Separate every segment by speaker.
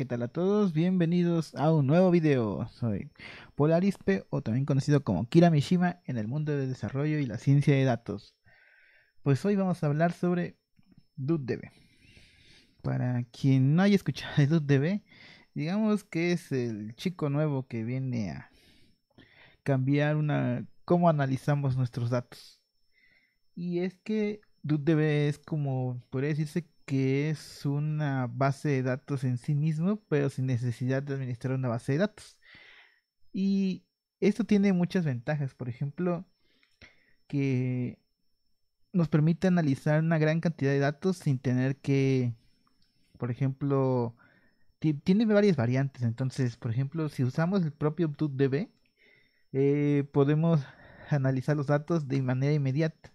Speaker 1: ¿qué tal a todos? Bienvenidos a un nuevo video. Soy Polarispe, o también conocido como Kira Mishima en el mundo del desarrollo y la ciencia de datos. Pues hoy vamos a hablar sobre DudeDB. Para quien no haya escuchado de DudeDB, digamos que es el chico nuevo que viene a cambiar una cómo analizamos nuestros datos. Y es que DudeDB es como, podría decirse que es una base de datos en sí mismo, pero sin necesidad de administrar una base de datos. Y esto tiene muchas ventajas, por ejemplo, que nos permite analizar una gran cantidad de datos sin tener que, por ejemplo, tiene varias variantes. Entonces, por ejemplo, si usamos el propio DB, eh, podemos analizar los datos de manera inmediata.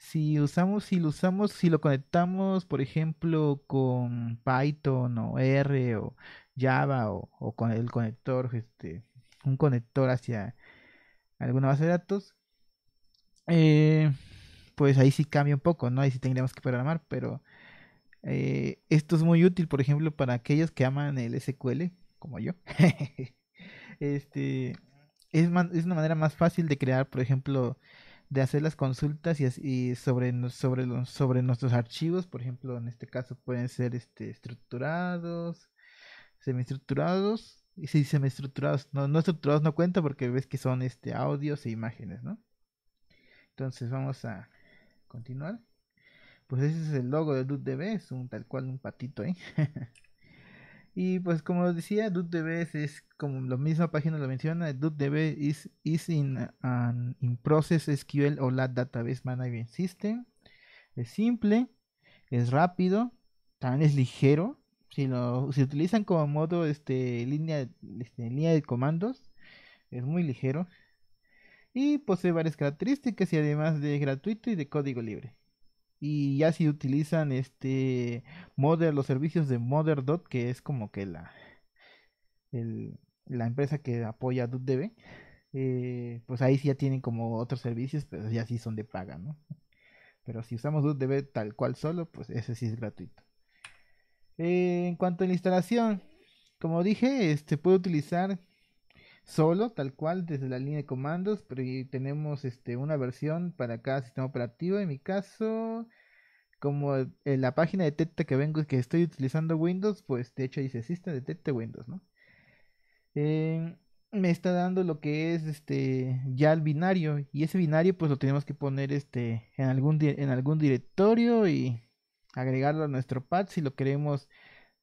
Speaker 1: Si usamos, si lo usamos, si lo conectamos, por ejemplo, con Python o R o Java o, con el conector, este, un conector hacia alguna base de datos, eh, pues ahí sí cambia un poco, ¿no? Ahí sí tendríamos que programar, pero eh, esto es muy útil, por ejemplo, para aquellos que aman el SQL, como yo. este, es, es, una manera más fácil de crear, por ejemplo, de hacer las consultas y, sobre, sobre, sobre nuestros archivos, por ejemplo, en este caso pueden ser este, estructurados, semiestructurados, y si semiestructurados, no, no estructurados no cuenta porque ves que son este, audios e imágenes, ¿no? Entonces vamos a continuar. Pues ese es el logo de LootDB, es un tal cual un patito ¿eh? Y pues como os decía, DUTDB es como la misma página lo menciona, DUTDB is, is in, in process SQL o la Database Management System. Es simple, es rápido, también es ligero. Si lo si utilizan como modo este, línea, este, línea de comandos, es muy ligero. Y posee varias características y además de gratuito y de código libre y ya si utilizan este los servicios de Mother.dot, que es como que la, la empresa que apoya Dut.db. Eh, pues ahí sí ya tienen como otros servicios, pero ya sí son de paga, ¿no? Pero si usamos Dut.db tal cual solo, pues ese sí es gratuito. Eh, en cuanto a la instalación, como dije, este puede utilizar solo, tal cual, desde la línea de comandos, pero tenemos este, una versión para cada sistema operativo. En mi caso, como en la página detecta que vengo, que estoy utilizando Windows, pues de hecho dice System Detecte Windows, ¿no? Em, me está dando lo que es este ya el binario y ese binario pues lo tenemos que poner este en algún en algún directorio y agregarlo a nuestro pad si lo queremos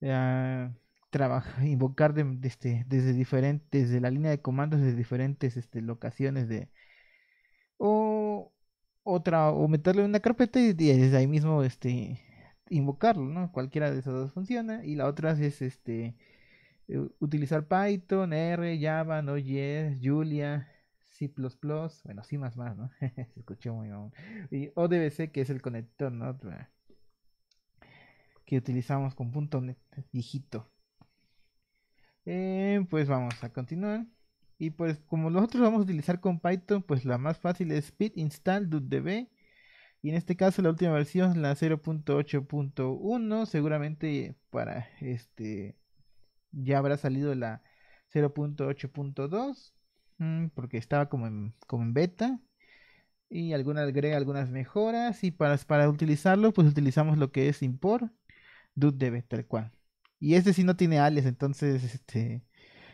Speaker 1: ah, trabajar, invocar de, este, desde diferentes, desde la línea de comandos desde diferentes este, locaciones de o otra o meterle una carpeta y, desde ahí mismo este invocarlo, Cualquiera de esas dos funciona y la otra es este utilizar Python, R, Java, Node.js, Julia, C++, bueno, C++, ¿no? Se escuchó muy mal. Y ODBC, que es el conector, Que utilizamos con .NET, viejito. Eh, pues vamos a continuar. Y pues como nosotros vamos a utilizar con Python, pues la más fácil es speed install dudb Y en este caso la última versión es la 0.8.1. Seguramente para este ya habrá salido la 0.8.2 mm, porque estaba como en, beta y alguna agrega algunas mejoras y para, para utilizarlo pues utilizamos lo que es import dudb tal cual y este sí no tiene alias, entonces, este,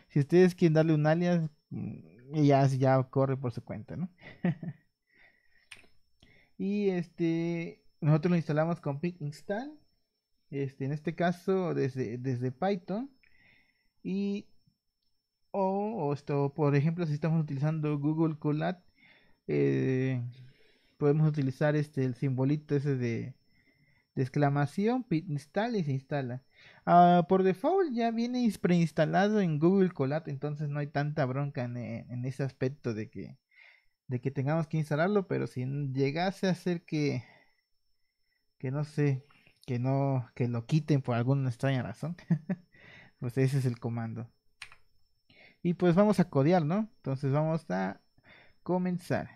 Speaker 1: si ustedes quieren darle un alias, ya, mm, ya corre por su cuenta, y este, nosotros lo instalamos con pit install, este, en este caso desde, desde Python. Y, o, esto, por ejemplo, si estamos utilizando Google Colab, eh, podemos utilizar este, el simbolito ese de, exclamación, pip install y se instala. Ah, por default ya viene preinstalado en Google Colab, entonces no hay tanta bronca en, eh, ese aspecto de que, tengamos que instalarlo, pero si llegase a ser que, no sé, que no, que lo quiten por alguna extraña razón, pues ese es el comando. Y pues vamos a codear, ¿no? Entonces vamos a comenzar.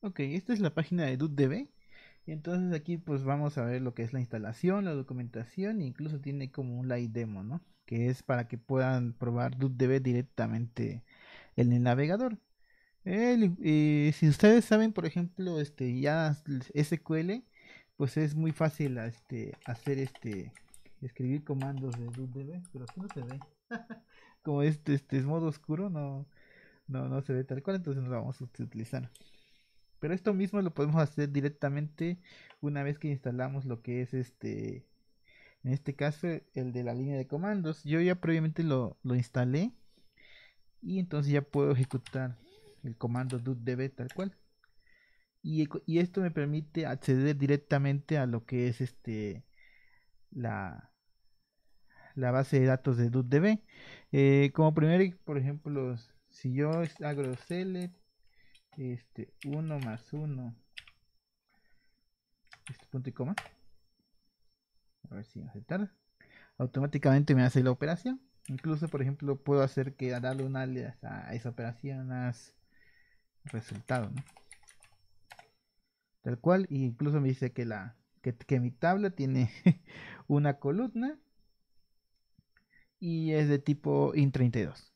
Speaker 1: Ok, esta es la página de DudDB. Entonces aquí pues vamos a ver lo que es la instalación, la documentación, incluso tiene como un live demo, ¿no? Que es para que puedan probar DUDB directamente en el navegador. si ustedes saben, por ejemplo, este ya SQL, pues es muy fácil este, hacer este escribir comandos de DUDB, pero aquí no se ve. Como este, este, es modo oscuro, no, no se ve tal cual, entonces no lo vamos a utilizar. Pero esto mismo lo podemos hacer directamente una vez que instalamos lo que es este, en este caso el de la línea de comandos. Yo ya previamente lo, lo instalé y entonces ya puedo ejecutar el comando db tal cual. Y, esto me permite acceder directamente a lo que es este la, la base de datos de DutDB. Eh, como primer, por ejemplo, si yo hago select este 1 más 1 este punto y coma a ver si aceptar automáticamente me hace la operación incluso por ejemplo puedo hacer que darle una alias a esa operación más resultado tal cual incluso me dice que la que mi tabla tiene una columna y es de tipo in32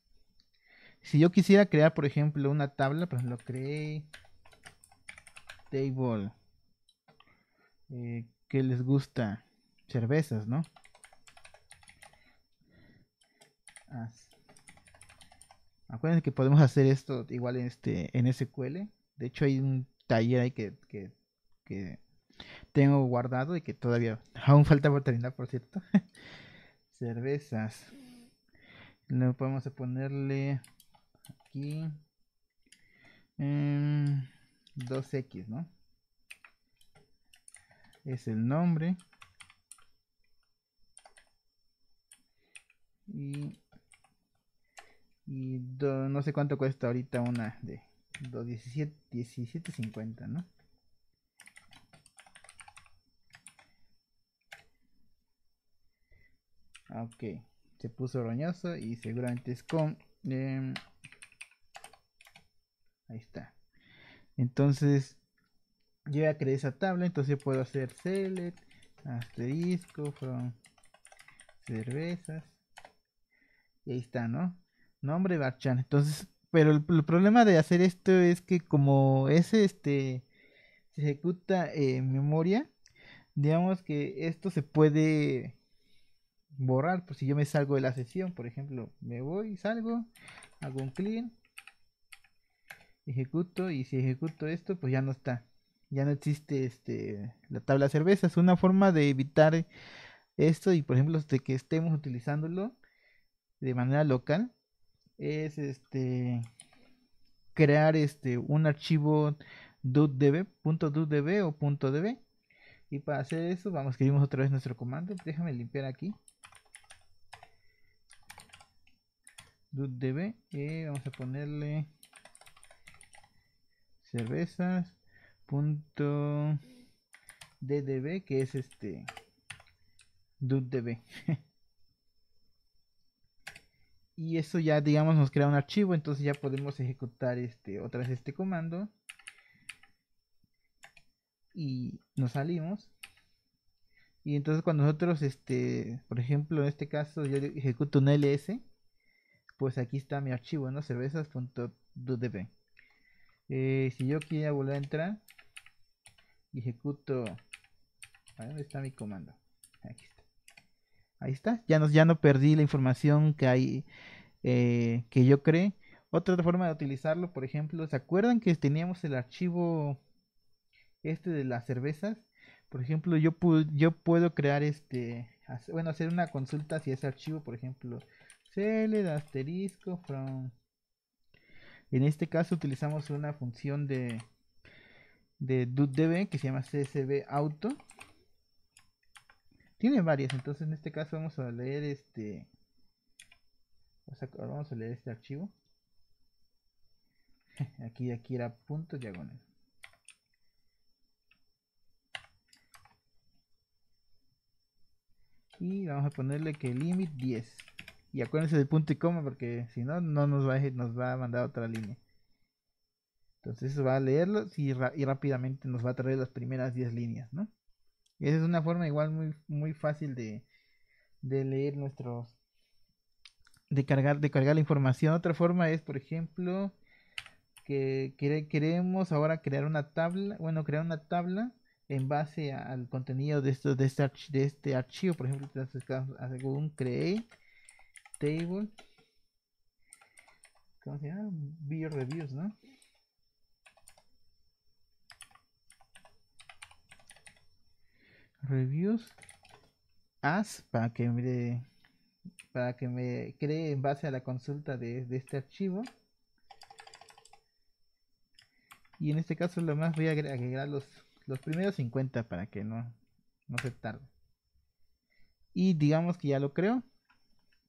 Speaker 1: si yo quisiera crear, por ejemplo, una tabla, pues lo creé. Table. Eh, ¿Qué les gusta? Cervezas, ¿no? Acuérdense que podemos hacer esto igual en, este, en SQL. De hecho, hay un taller ahí que, que, tengo guardado y que todavía aún falta por terminar, por cierto. Cervezas. Le podemos ponerle aquí 2x, em, ¿no? Es el nombre. Y, y no sé cuánto cuesta ahorita una de 17.50, 17, ¿no? Ah, ok, se puso roñoso y seguramente es con... Eh, Ahí está. Entonces, yo ya creé esa tabla, entonces puedo hacer select, asterisco, from cervezas. Y ahí está, ¿no? Nombre Barchan. Entonces, pero el, problema de hacer esto es que como es este, se ejecuta eh, en memoria, digamos que esto se puede borrar. Por pues si yo me salgo de la sesión, por ejemplo, me voy, salgo, hago un clean ejecuto y si ejecuto esto, pues ya no está. Ya no existe este la tabla de cervezas. Una forma de evitar esto y por ejemplo de que estemos utilizándolo de manera local es este crear este un archivo .db, o .db y para hacer eso vamos escribir otra vez nuestro comando déjame limpiar aquí .db Y eh, vamos a ponerle cervezas que es este dudb y eso ya digamos nos crea un archivo entonces ya podemos ejecutar este vez este comando y nos salimos y entonces cuando nosotros este por ejemplo en este caso yo ejecuto un ls pues aquí está mi archivo no cervezas.db eh, si yo quiero volver a entrar, ejecuto. ¿A dónde está mi comando? Ahí está. Ya no, ya no perdí la información que hay eh, que yo creé. Otra forma de utilizarlo, por ejemplo, ¿se acuerdan que teníamos el archivo este de las cervezas? Por ejemplo, yo, yo puedo crear este, bueno, hacer una consulta si ese archivo, por ejemplo, select asterisco from en este caso utilizamos una función de, de que se llama csb auto. Tiene varias, entonces en este caso vamos a leer este. Vamos a leer este archivo. Aquí, aquí era punto diagonal. Y vamos a ponerle que limit 10. Y acuérdense del punto y coma porque si no, no nos va, a, nos va a mandar otra línea. Entonces va a leerlo y, rápidamente nos va a traer las primeras 10 líneas, esa es una forma igual muy, muy fácil de, leer nuestros... De cargar, de cargar la información. Otra forma es, por ejemplo, que queremos ahora crear una tabla, bueno, crear una tabla en base al contenido de, de, este, de este archivo. Por ejemplo, según create table. ¿Cómo se llama? Beer reviews, ¿no? Reviews as para que me para que me cree en base a la consulta de, este archivo y en este caso lo más voy a agregar los, primeros 50 para que no, no se tarde y digamos que ya lo creo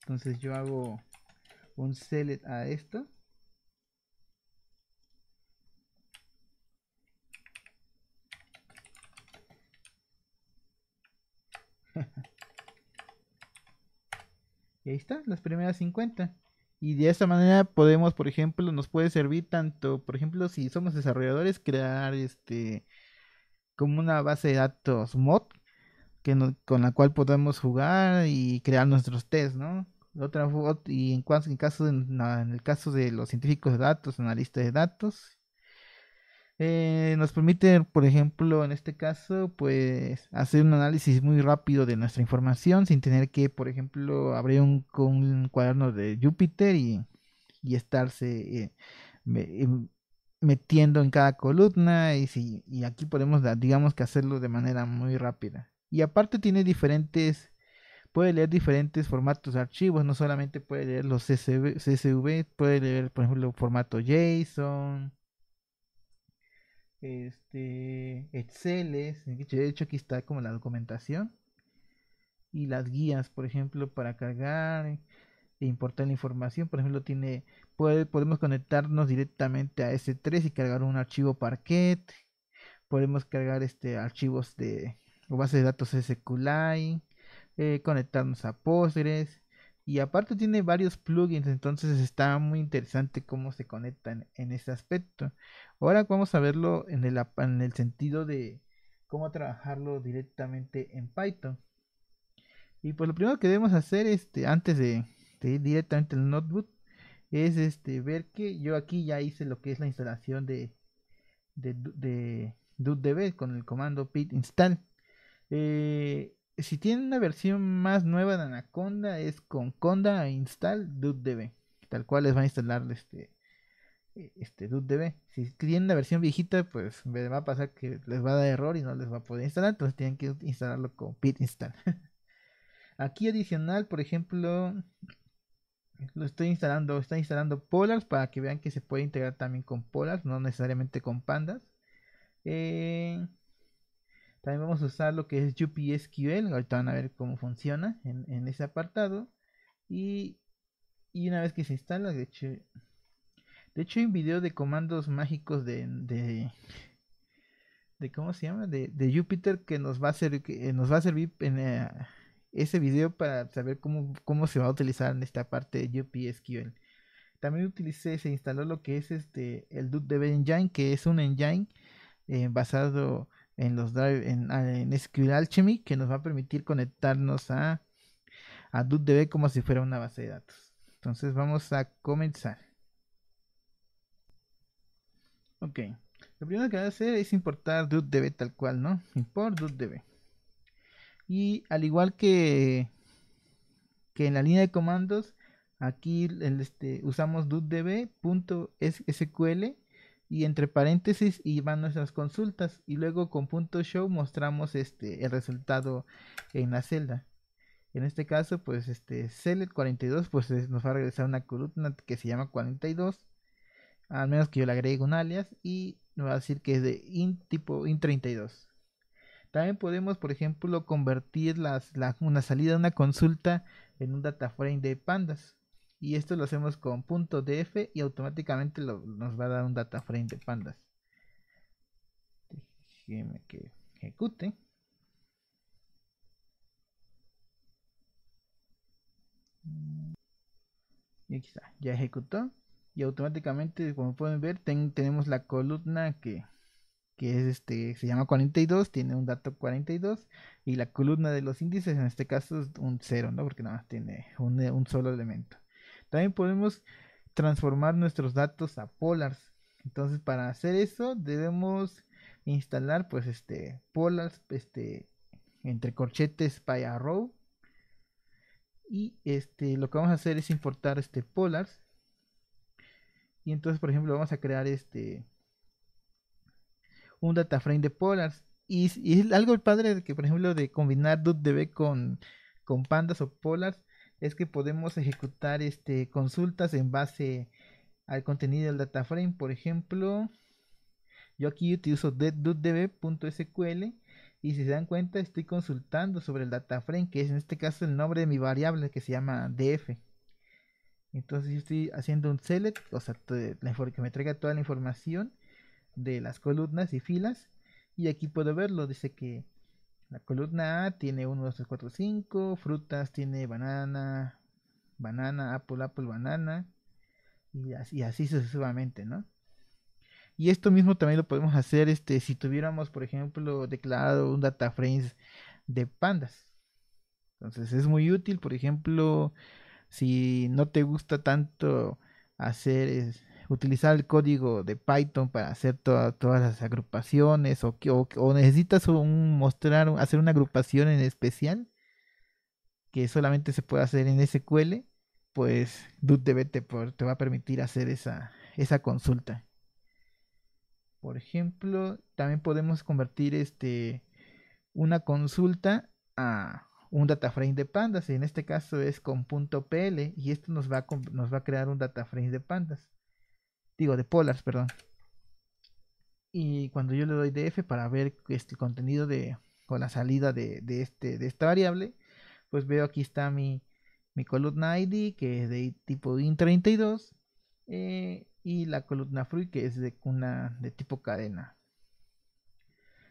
Speaker 1: entonces yo hago un select a esto y ahí está, las primeras 50. Y de esta manera podemos, por ejemplo, nos puede servir tanto, por ejemplo, si somos desarrolladores, crear este como una base de datos mod con la cual podemos jugar y crear nuestros test, ¿no? Otra, y en, en, caso en el caso de los científicos de datos, analistas de datos, eh, nos permite, por ejemplo, en este caso, pues hacer un análisis muy rápido de nuestra información sin tener que, por ejemplo, abrir un, cuaderno de Júpiter y, estarse eh, eh, metiendo en cada columna y, si, y aquí podemos, digamos que hacerlo de manera muy rápida. Y aparte tiene diferentes, puede leer diferentes formatos de archivos, no solamente puede leer los CSV, puede leer, por ejemplo, formato JSON, este, Excel, de hecho aquí está como la documentación y las guías, por ejemplo, para cargar e importar la información, por ejemplo, tiene puede, podemos conectarnos directamente a S3 y cargar un archivo Parquet, podemos cargar este archivos de base de datos SQLite, eh, conectarnos a Postgres. Y aparte tiene varios plugins, entonces está muy interesante cómo se conectan en ese aspecto. Ahora vamos a verlo en el, sentido de cómo trabajarlo directamente en Python. Y pues lo primero que debemos hacer este, antes de, ir directamente al notebook es este, ver que yo aquí ya hice lo que es la instalación de, de, de, con el comando pit install. Eh, si tienen una versión más nueva de Anaconda es con Conda install duddb. Tal cual les va a instalar este, e, este Si tienen una versión viejita, pues les va a pasar que les va a dar error y no les va a poder instalar. Entonces tienen que instalarlo con pit install. Aquí adicional, por ejemplo, lo estoy instalando, está instalando Polars para que vean que se puede integrar también con Polars, no necesariamente con Pandas. Eh, también vamos a usar lo que es UPSQL, ahorita van a ver cómo funciona en, ese apartado. Y, una vez que se instala, de hecho, de hecho hay un video de comandos mágicos de, de, ¿cómo se llama? De, Jupyter que nos va a, eh, nos va a servir en eh, ese video para saber cómo, se va a utilizar en esta parte de UPSQL. También utilicé, se instaló lo que es este el DuckDB Engine, que es un engine eh, basado en los drive, en, ah, en SQL Alchemy, que nos va a permitir conectarnos a, a como si fuera una base de datos. Entonces vamos a comenzar. Ok. Lo primero que voy a hacer es importar DB tal cual, ¿no? Import DB. Y al igual que, que en la línea de comandos, aquí este, usamos sql y entre paréntesis y van nuestras consultas y luego con punto show mostramos este el resultado en la celda. En este caso, pues este select 42 pues nos va a regresar una columna que se llama 42, al menos que yo le agregue un alias y nos va a decir que es de int tipo int 32. También podemos, por ejemplo, convertir las, la, una salida de una consulta en un data frame de pandas. Y esto lo hacemos con .df y automáticamente nos va a dar un data frame de pandas. Déjeme que ejecute. Y aquí está, ya ejecutó. Y automáticamente, como pueden ver, tenemos la columna que, es este, se llama 42, tiene un dato 42. Y la columna de los índices, en este caso, es un 0, ¿no? Porque nada más tiene un solo elemento. También podemos transformar nuestros datos a Polars. Entonces, para hacer eso, debemos instalar pues este Polars este entre corchetes by arrow y este lo que vamos a hacer es importar este Polars y entonces por ejemplo vamos a crear este un data frame de Polars y, es algo padre que por ejemplo de combinar DB con con pandas o Polars es que podemos ejecutar este, consultas en base al contenido del data frame. Por ejemplo, yo aquí utilizo db.sql y si se dan cuenta estoy consultando sobre el data frame, que es en este caso el nombre de mi variable que se llama df. Entonces yo estoy haciendo un select, o sea, que me traiga toda la información de las columnas y filas. Y aquí puedo verlo, dice que la columna A tiene 1, 2, 3, 4, 5. Frutas tiene banana, banana, apple, apple, banana. Y así, sucesivamente, ¿no? Y esto mismo también lo podemos hacer este, si tuviéramos, por ejemplo, declarado un data frame de pandas. Entonces es muy útil, por ejemplo, si no te gusta tanto hacer utilizar el código de Python para hacer todas las agrupaciones o, necesitas un, mostrar, hacer una agrupación en especial que solamente se puede hacer en SQL, pues DutDB te, va a permitir hacer esa, esa consulta. Por ejemplo, también podemos convertir este, una consulta a un data frame de pandas. en este caso es con .pl y esto nos va a, nos va a crear un data frame de pandas digo, de Polars, perdón. Y cuando yo le doy DF para ver este contenido de, con la salida de, este, de esta variable, pues veo aquí está mi, mi columna ID, que es de tipo IN32, eh, y la columna fruit que es de, una, de tipo cadena.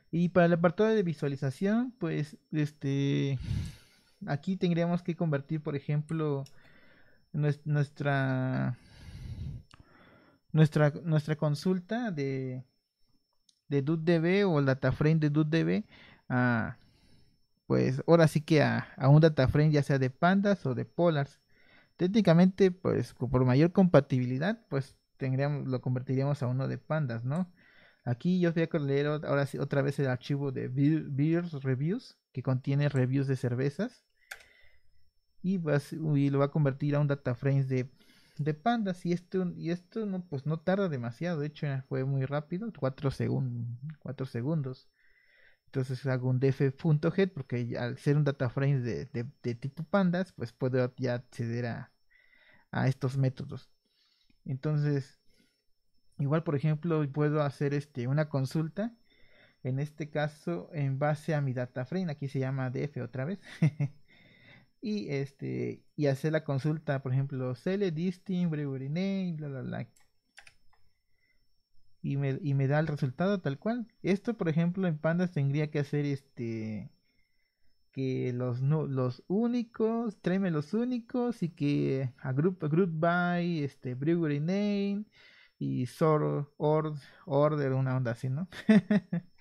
Speaker 1: Y para el apartado de visualización, pues este aquí tendríamos que convertir, por ejemplo, nuestra nuestra, consulta de, de DB o el frame de DB a, ah, pues ahora sí que a, un dataframe ya sea de pandas o de polars. Técnicamente, pues por mayor compatibilidad, pues tendríamos, lo convertiríamos a uno de pandas, ¿no? Aquí yo voy a leer ahora sí, otra vez el archivo de Beers Reviews, que contiene reviews de cervezas. Y, vas, pues, y lo va a convertir a un frame de de pandas y esto y esto no pues no tarda demasiado de hecho fue muy rápido 4 segundos entonces hago un df.head porque al ser un data frame de, tipo pandas pues puedo ya acceder a, a estos métodos entonces igual por ejemplo puedo hacer este una consulta en este caso en base a mi data frame aquí se llama df otra vez y este y hacer la consulta, por ejemplo, select distinct brewery name, bla bla bla. Y me, y me da el resultado tal cual. Esto, por ejemplo, en pandas tendría que hacer este que los los únicos, tráeme los únicos y que a group, by este brewery name y sort order una onda así, ¿no?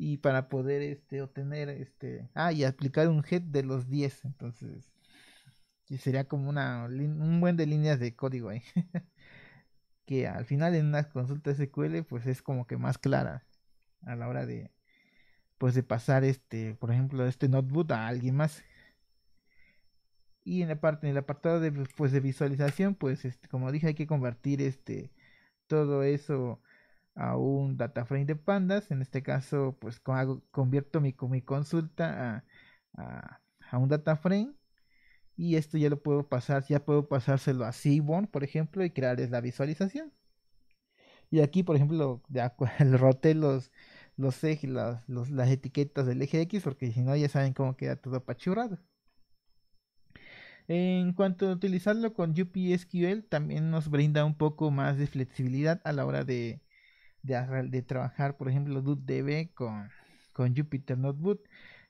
Speaker 1: y para poder este obtener este ah y aplicar un head de los 10 entonces que sería como una un buen de líneas de código ahí que al final en una consulta SQL pues es como que más clara a la hora de pues de pasar este por ejemplo este notebook a alguien más y en la parte en el apartado de pues, de visualización pues este, como dije hay que convertir este todo eso a un data frame de pandas. En este caso, pues convierto mi, mi consulta a, a, un data frame. Y esto ya lo puedo pasar, ya puedo pasárselo a Seaborn, por ejemplo, y crearles la visualización. Y aquí, por ejemplo, ya roté los, los, ejes, las, las etiquetas del eje X, porque si no ya saben cómo queda todo apachurrado. En cuanto a utilizarlo con UPSQL, también nos brinda un poco más de flexibilidad a la hora de, de, trabajar, por ejemplo, DB con, con Jupyter Notebook.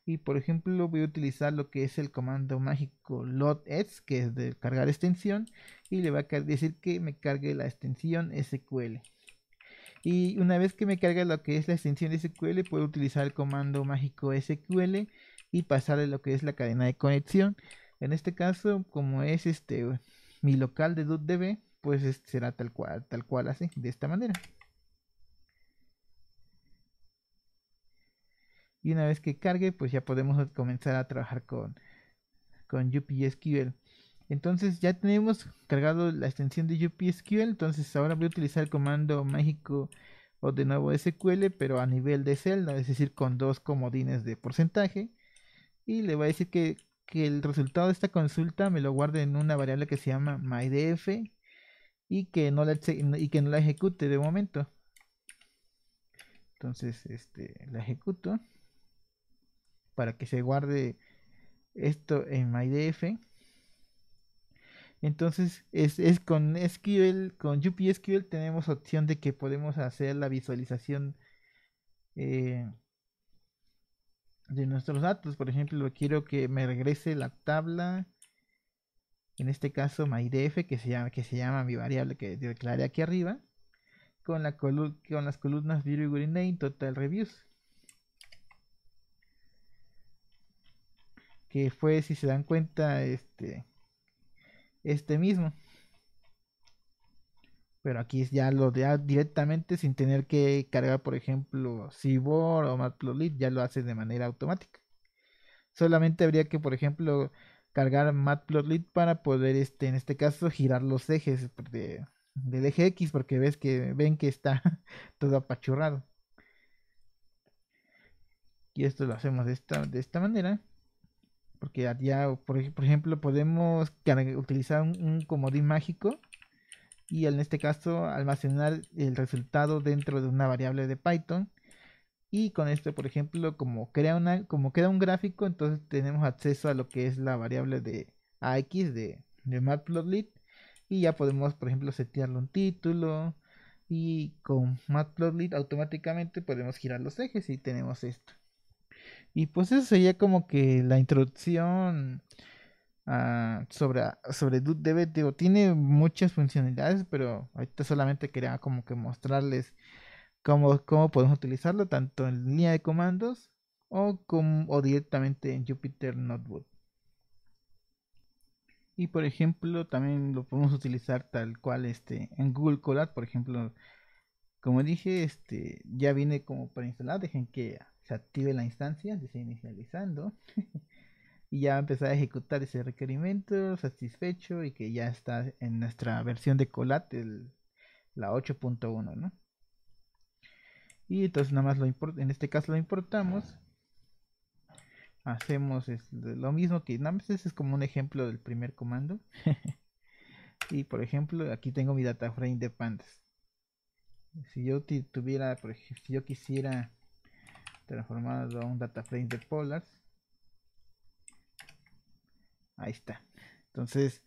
Speaker 1: Y por ejemplo, voy a utilizar lo que es el comando mágico LOTS, que es de cargar extensión, y le va a decir que me cargue la extensión SQL. Y una vez que me cargue lo que es la extensión SQL, puedo utilizar el comando mágico SQL y pasarle lo que es la cadena de conexión. En este caso, como es este mi local de DB, pues será tal cual, tal cual así, de esta manera. Y una vez que cargue, pues ya podemos comenzar a trabajar con, con UPSQL. Entonces ya tenemos cargado la extensión de UPSQL. Entonces ahora voy a utilizar el comando mágico o de nuevo SQL, pero a nivel de celda, es decir, con dos comodines de porcentaje. Y le voy a decir que, el resultado de esta consulta me lo guarde en una variable que se llama mydf y que no la, y que no la ejecute de momento. Entonces, este, la ejecuto para que se guarde esto en MyDF. Entonces es, es con SQL, con UPSQL tenemos opción de que podemos hacer la visualización eh, de nuestros datos. Por ejemplo, quiero que me regrese la tabla, en este caso MyDF, que se llama, que se llama mi variable que declaré aquí arriba, con, la con las columnas View Total Reviews. que fue, si se dan cuenta, este, este mismo. Pero aquí ya lo da ah, directamente sin tener que cargar, por ejemplo, Cibor o Matplotlib, ya lo hace de manera automática. Solamente habría que, por ejemplo, cargar Matplotlib para poder, este, en este caso, girar los ejes del eje X, porque ves que ven que está todo apachurrado. Y esto lo hacemos esta, de esta manera. Porque ya, por, ejemplo, podemos utilizar un, comodín mágico y en este caso almacenar el resultado dentro de una variable de Python. Y con esto, por ejemplo, como crea, una, como un gráfico, entonces tenemos acceso a lo que es la variable de AX de, de Matplotlib. Y ya podemos, por ejemplo, setearle un título. Y con Matplotlib automáticamente podemos girar los ejes y tenemos esto. Y pues eso sería como que la introducción ah, sobre, ah, sobre Digo, tiene muchas funcionalidades, pero ahorita solamente quería como que mostrarles cómo, cómo podemos utilizarlo, tanto en línea de comandos o, directamente en Jupyter Notebook. Y por ejemplo, también lo podemos utilizar tal cual este en Google Colab, por ejemplo, como dije, este ya viene como para instalar, dejen que se active la instancia, Se está inicializando, y ya va a empezar a ejecutar ese requerimiento satisfecho y que ya está en nuestra versión de Colat, la 8.1, Y entonces nada más lo en este caso lo importamos, hacemos este, lo mismo que nada más ese es como un ejemplo del primer comando. y por ejemplo, aquí tengo mi data frame de pandas. Si yo tuviera, por si yo quisiera transformado a un data frame de polars. Ahí está. Entonces,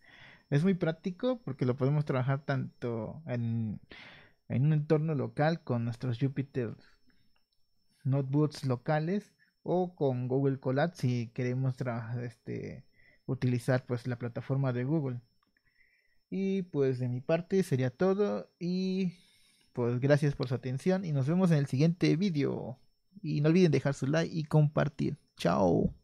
Speaker 1: es muy práctico porque lo podemos trabajar tanto en, un entorno local con nuestros Jupyter Notebooks locales o con Google Colab si queremos este, utilizar pues la plataforma de Google. Y pues de mi parte sería todo y pues gracias por su atención y nos vemos en el siguiente vídeo. Y no olviden dejar su like y compartir. Chao.